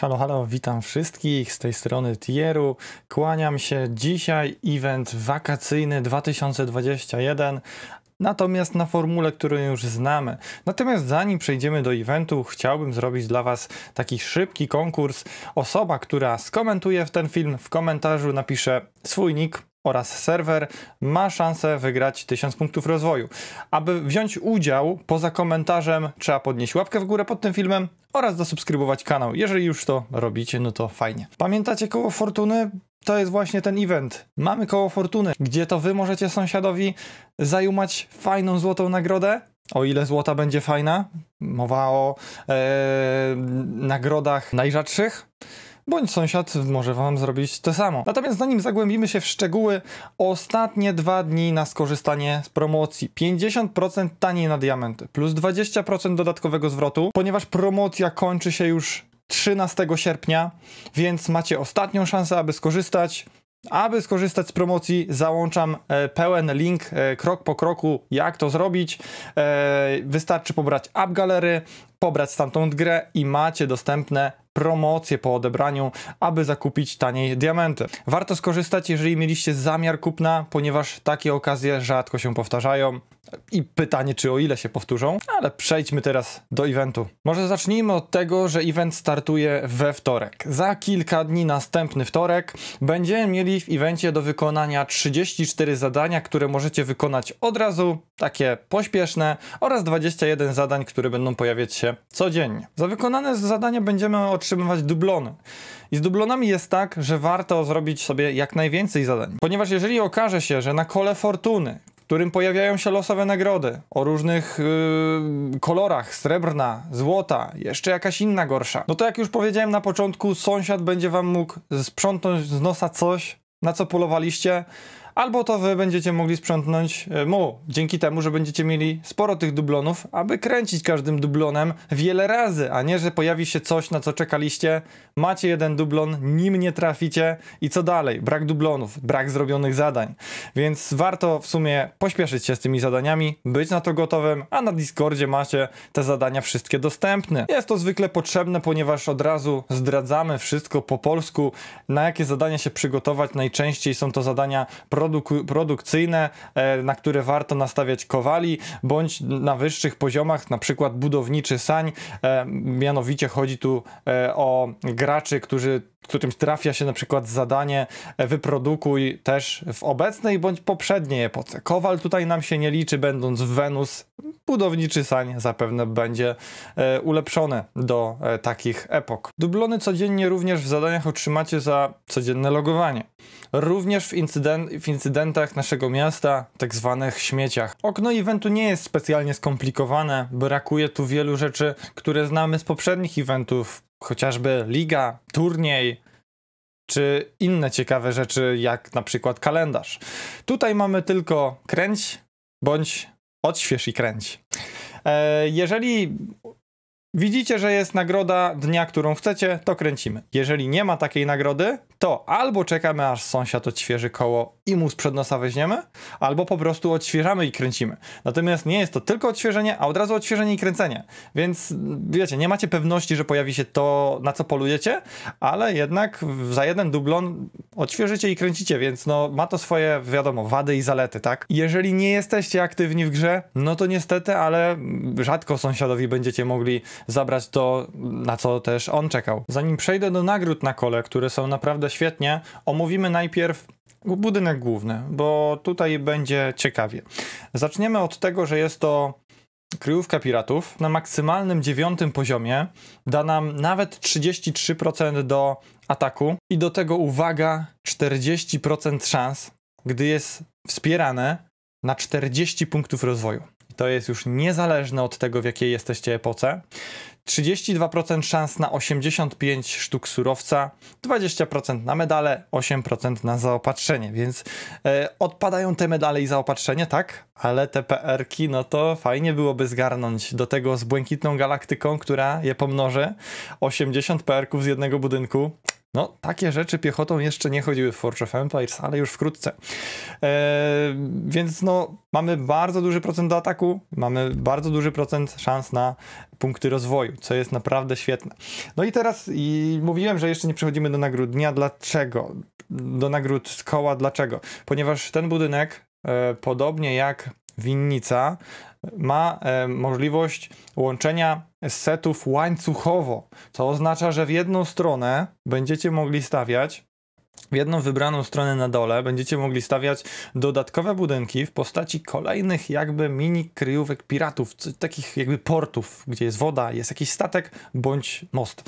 Halo, halo, witam wszystkich z tej strony Tieru. Kłaniam się dzisiaj event wakacyjny 2021. Natomiast na formule, którą już znamy. Natomiast zanim przejdziemy do eventu, chciałbym zrobić dla Was taki szybki konkurs. Osoba, która skomentuje ten film, w komentarzu napisze swój nick, oraz serwer ma szansę wygrać 1000 punktów rozwoju. Aby wziąć udział, poza komentarzem trzeba podnieść łapkę w górę pod tym filmem oraz zasubskrybować kanał. Jeżeli już to robicie, no to fajnie. Pamiętacie koło fortuny? To jest właśnie ten event. Mamy koło fortuny, gdzie to wy możecie sąsiadowi zajumać fajną złotą nagrodę. O ile złota będzie fajna, mowa o e, nagrodach najrzadszych, bądź sąsiad może Wam zrobić to samo. Natomiast zanim zagłębimy się w szczegóły, ostatnie dwa dni na skorzystanie z promocji. 50% taniej na diamenty, plus 20% dodatkowego zwrotu, ponieważ promocja kończy się już 13 sierpnia, więc macie ostatnią szansę, aby skorzystać. Aby skorzystać z promocji, załączam e, pełen link e, krok po kroku, jak to zrobić. E, wystarczy pobrać App Galery, pobrać stamtąd grę i macie dostępne promocje po odebraniu, aby zakupić taniej diamenty. Warto skorzystać, jeżeli mieliście zamiar kupna, ponieważ takie okazje rzadko się powtarzają. I pytanie, czy o ile się powtórzą, ale przejdźmy teraz do eventu. Może zacznijmy od tego, że event startuje we wtorek. Za kilka dni, następny wtorek, będziemy mieli w evencie do wykonania 34 zadania, które możecie wykonać od razu, takie pośpieszne, oraz 21 zadań, które będą pojawiać się codziennie. Za wykonane zadania będziemy otrzymywać dublony. I z dublonami jest tak, że warto zrobić sobie jak najwięcej zadań. Ponieważ jeżeli okaże się, że na kole fortuny w którym pojawiają się losowe nagrody o różnych yy, kolorach, srebrna, złota, jeszcze jakaś inna gorsza. No to jak już powiedziałem na początku, sąsiad będzie wam mógł sprzątnąć z nosa coś, na co polowaliście, albo to wy będziecie mogli sprzątnąć e, mu dzięki temu, że będziecie mieli sporo tych dublonów, aby kręcić każdym dublonem wiele razy, a nie, że pojawi się coś, na co czekaliście, macie jeden dublon, nim nie traficie i co dalej? Brak dublonów, brak zrobionych zadań. Więc warto w sumie pośpieszyć się z tymi zadaniami, być na to gotowym, a na Discordzie macie te zadania wszystkie dostępne. Jest to zwykle potrzebne, ponieważ od razu zdradzamy wszystko po polsku, na jakie zadania się przygotować. Najczęściej są to zadania pro produk produkcyjne, e, na które warto nastawiać kowali, bądź na wyższych poziomach, na przykład budowniczy sań. E, mianowicie chodzi tu e, o graczy, którzy w którym trafia się na przykład zadanie e, wyprodukuj też w obecnej bądź poprzedniej epoce. Kowal tutaj nam się nie liczy, będąc w Wenus. Budowniczy sań zapewne będzie e, ulepszony do e, takich epok. Dublony codziennie również w zadaniach otrzymacie za codzienne logowanie. Również w, w incydentach naszego miasta, tak zwanych śmieciach. Okno eventu nie jest specjalnie skomplikowane, brakuje tu wielu rzeczy, które znamy z poprzednich eventów, chociażby liga, turniej, czy inne ciekawe rzeczy, jak na przykład kalendarz. Tutaj mamy tylko kręć bądź odśwież i kręć. E, jeżeli widzicie, że jest nagroda dnia, którą chcecie, to kręcimy. Jeżeli nie ma takiej nagrody, to albo czekamy, aż sąsiad odświeży koło i mu sprzed nosa weźmiemy, albo po prostu odświeżamy i kręcimy. Natomiast nie jest to tylko odświeżenie, a od razu odświeżenie i kręcenie. Więc wiecie, nie macie pewności, że pojawi się to, na co polujecie, ale jednak za jeden dublon odświeżycie i kręcicie, więc no ma to swoje, wiadomo, wady i zalety, tak? Jeżeli nie jesteście aktywni w grze, no to niestety, ale rzadko sąsiadowi będziecie mogli zabrać to, na co też on czekał. Zanim przejdę do nagród na kole, które są naprawdę świetnie, omówimy najpierw Budynek główny, bo tutaj będzie ciekawie. Zaczniemy od tego, że jest to kryjówka piratów na maksymalnym dziewiątym poziomie. Da nam nawet 33% do ataku i do tego uwaga 40% szans, gdy jest wspierane na 40 punktów rozwoju. To jest już niezależne od tego, w jakiej jesteście epoce. 32% szans na 85 sztuk surowca, 20% na medale, 8% na zaopatrzenie, więc e, odpadają te medale i zaopatrzenie, tak, ale te PR-ki, no to fajnie byłoby zgarnąć do tego z błękitną galaktyką, która je pomnoży. 80 PR-ków z jednego budynku, no, takie rzeczy piechotą jeszcze nie chodziły w Forge of Empires, ale już wkrótce. E, więc no, mamy bardzo duży procent do ataku, mamy bardzo duży procent szans na punkty rozwoju, co jest naprawdę świetne. No i teraz i mówiłem, że jeszcze nie przechodzimy do nagród dnia. Dlaczego? Do nagród koła dlaczego? Ponieważ ten budynek, e, podobnie jak winnica ma e, możliwość łączenia setów łańcuchowo, co oznacza, że w jedną stronę będziecie mogli stawiać w jedną wybraną stronę na dole będziecie mogli stawiać dodatkowe budynki w postaci kolejnych jakby mini kryjówek piratów, takich jakby portów, gdzie jest woda, jest jakiś statek bądź most.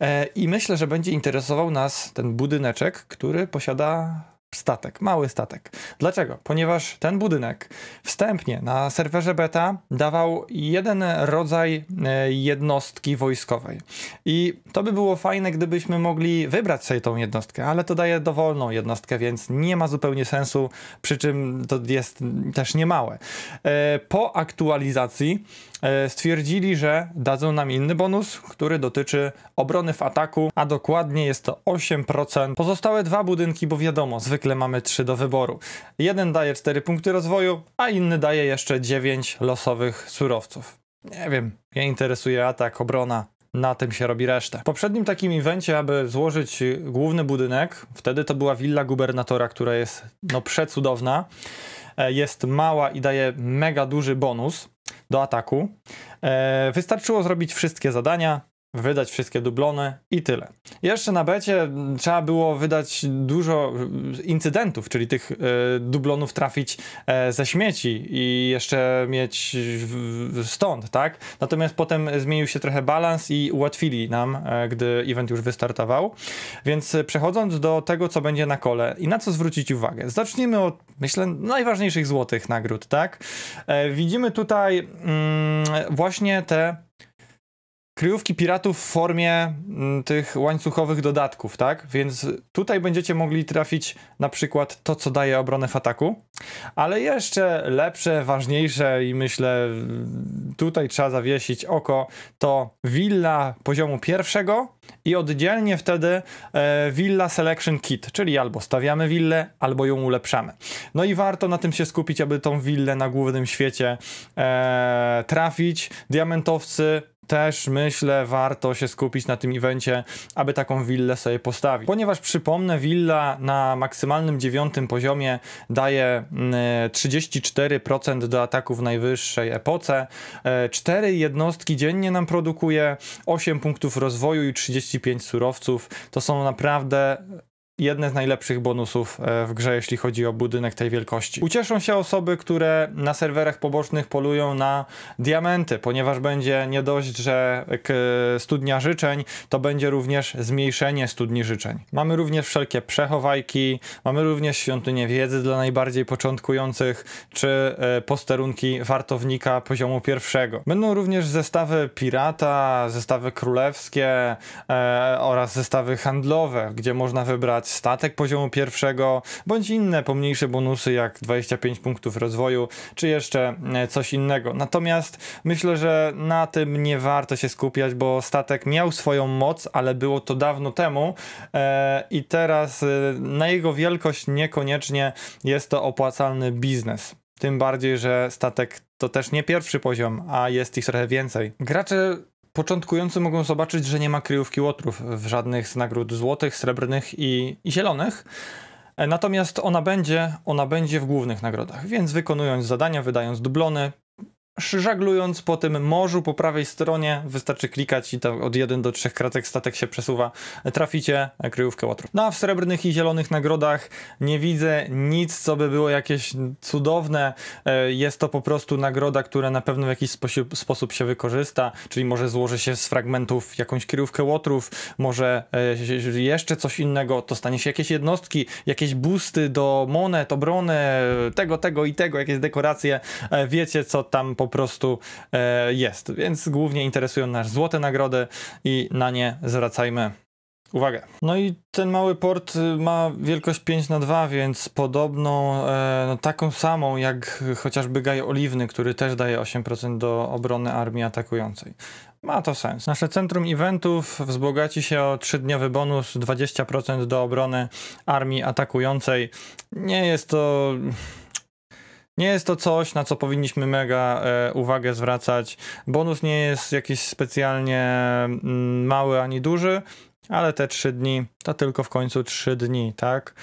E, I myślę, że będzie interesował nas ten budyneczek, który posiada statek, mały statek. Dlaczego? Ponieważ ten budynek wstępnie na serwerze beta dawał jeden rodzaj e, jednostki wojskowej. I to by było fajne, gdybyśmy mogli wybrać sobie tą jednostkę, ale to daje dowolną jednostkę, więc nie ma zupełnie sensu, przy czym to jest też niemałe. E, po aktualizacji E, stwierdzili, że dadzą nam inny bonus, który dotyczy obrony w ataku, a dokładnie jest to 8%. Pozostałe dwa budynki, bo wiadomo, zwykle mamy trzy do wyboru. Jeden daje 4 punkty rozwoju, a inny daje jeszcze 9 losowych surowców. Nie wiem, mnie interesuje atak, obrona, na tym się robi resztę. W poprzednim takim evencie, aby złożyć główny budynek, wtedy to była willa gubernatora, która jest no przecudowna, e, jest mała i daje mega duży bonus do ataku. E, wystarczyło zrobić wszystkie zadania, wydać wszystkie dublony i tyle. Jeszcze na becie trzeba było wydać dużo e, incydentów, czyli tych e, dublonów trafić e, ze śmieci i jeszcze mieć stąd, tak? Natomiast potem zmienił się trochę balans i ułatwili nam, gdy event już wystartował. Więc przechodząc do tego, co będzie na kole i na co zwrócić uwagę. Zacznijmy od, myślę, najważniejszych złotych nagród, tak? Widzimy tutaj mm, właśnie te kryjówki piratów w formie m, mm, tych łańcuchowych dodatków, tak? Więc tutaj będziecie mogli trafić na przykład to, co daje obronę w ataku, ale jeszcze lepsze, ważniejsze i myślę mm, tutaj trzeba zawiesić oko, to willa poziomu pierwszego i oddzielnie wtedy e, willa selection kit, czyli albo stawiamy willę, albo ją ulepszamy. No i warto na tym się skupić, aby tą willę na głównym świecie e, trafić. Diamentowcy też myślę warto się skupić na tym evencie, aby taką willę sobie postawić. Ponieważ przypomnę, willa na maksymalnym dziewiątym poziomie daje 34% mm, e, do ataków w najwyższej epoce, 4 e, jednostki dziennie nam produkuje, 8 punktów rozwoju i 35 surowców. To są naprawdę jedne z najlepszych bonusów e, w grze, jeśli chodzi o budynek tej wielkości. Ucieszą się osoby, które na serwerach pobocznych polują na diamenty, ponieważ będzie nie dość, że studnia życzeń, to będzie również zmniejszenie studni życzeń. Mamy również wszelkie przechowajki, mamy również świątynię wiedzy dla najbardziej początkujących, czy e, posterunki wartownika poziomu pierwszego. Będą również zestawy pirata, zestawy królewskie e, oraz zestawy handlowe, gdzie można wybrać statek poziomu pierwszego, bądź inne pomniejsze bonusy jak 25 punktów rozwoju, czy jeszcze e, coś innego. Natomiast myślę, że na tym nie warto się skupiać, bo statek miał swoją moc, ale było to dawno temu e, i teraz e, na jego wielkość niekoniecznie jest to opłacalny biznes. Tym bardziej, że statek to też nie pierwszy poziom, a jest ich trochę więcej. Gracze Początkujący mogą zobaczyć, że nie ma kryjówki łotrów w żadnych z nagród złotych, srebrnych i, i zielonych. E, natomiast ona będzie, ona będzie w głównych nagrodach, więc wykonując zadania, wydając dublony, żaglując po tym morzu po prawej stronie, wystarczy klikać i tam od 1 do 3 kratek statek się przesuwa, traficie kryjówkę łotru. No a w srebrnych i zielonych nagrodach nie widzę nic, co by było jakieś cudowne. E, jest to po prostu nagroda, która na pewno w jakiś sposób się wykorzysta, czyli może złoży się z fragmentów jakąś kryjówkę łotrów, może e, jeszcze coś innego, to stanie się jakieś jednostki, jakieś busty do monet, obrony, tego, tego i tego, jakieś dekoracje. E, wiecie, co tam po po prostu e, jest. Więc głównie interesują nas złote nagrody i na nie zwracajmy uwagę. No i ten mały port y, ma wielkość 5 na 2 więc podobną, e, no taką samą jak chociażby gaj oliwny, który też daje 8% do obrony armii atakującej. Ma to sens. Nasze centrum eventów wzbogaci się o 3-dniowy bonus 20% do obrony armii atakującej. Nie jest to nie jest to coś, na co powinniśmy mega e, uwagę zwracać. Bonus nie jest jakiś specjalnie mm, mały ani duży, ale te trzy dni to tylko w końcu trzy dni, tak?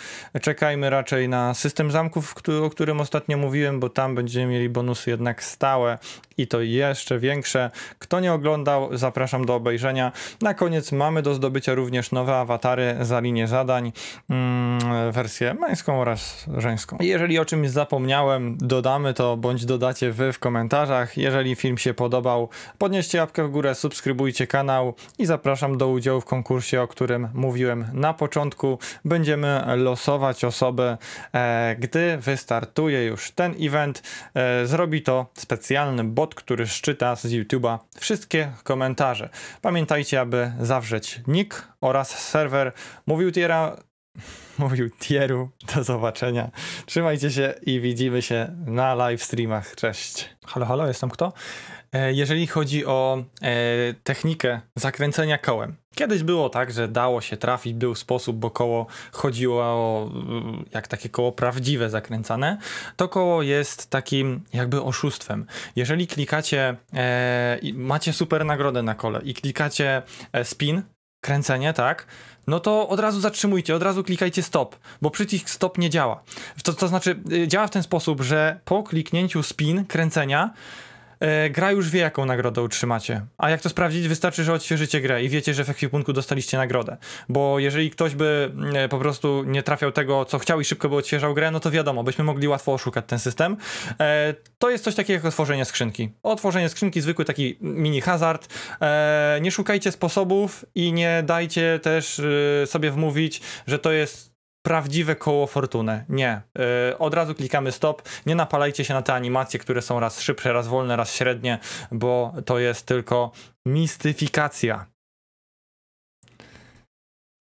Czekajmy raczej na system zamków, który, o którym ostatnio mówiłem, bo tam będziemy mieli bonusy jednak stałe, i to jeszcze większe. Kto nie oglądał, zapraszam do obejrzenia. Na koniec mamy do zdobycia również nowe awatary za linię zadań, mm, wersję męską oraz żeńską. Jeżeli o czymś zapomniałem, dodamy to bądź dodacie wy w komentarzach. Jeżeli film się podobał, podnieście łapkę w górę, subskrybujcie kanał i zapraszam do udziału w konkursie, o którym mówiłem na początku. Będziemy losować osoby, e, gdy wystartuje już ten event. E, zrobi to specjalny bot bot, który szczyta z YouTube'a wszystkie komentarze. Pamiętajcie, aby zawrzeć nick oraz serwer. Mówił Tiera mówił Tieru. Do zobaczenia. Trzymajcie się i widzimy się na live streamach. Cześć. Halo, halo, jestem kto? E, jeżeli chodzi o e, technikę zakręcenia kołem, kiedyś było tak, że dało się trafić, był sposób, bo koło chodziło o, jak takie koło prawdziwe zakręcane. To koło jest takim jakby oszustwem. Jeżeli klikacie, e, macie super nagrodę na kole i klikacie spin, kręcenie, tak? No to od razu zatrzymujcie, od razu klikajcie stop, bo przycisk stop nie działa. To, to znaczy, y, działa w ten sposób, że po kliknięciu spin kręcenia E, gra już wie, jaką nagrodę utrzymacie. A jak to sprawdzić, wystarczy, że odświeżycie grę i wiecie, że w ekwipunku dostaliście nagrodę. Bo jeżeli ktoś by mm, e, po prostu nie trafiał tego, co chciał i szybko by odświeżał grę, no to wiadomo, byśmy mogli łatwo oszukać ten system. E, to jest coś takiego jak otworzenie skrzynki. Otworzenie skrzynki, zwykły taki mini hazard. Nie szukajcie sposobów i nie dajcie też y, sobie wmówić, że to jest prawdziwe koło fortuny. Nie. Yy, od razu klikamy stop. Nie napalajcie się na te animacje, które są raz szybsze, raz wolne, raz średnie, bo to jest tylko mistyfikacja.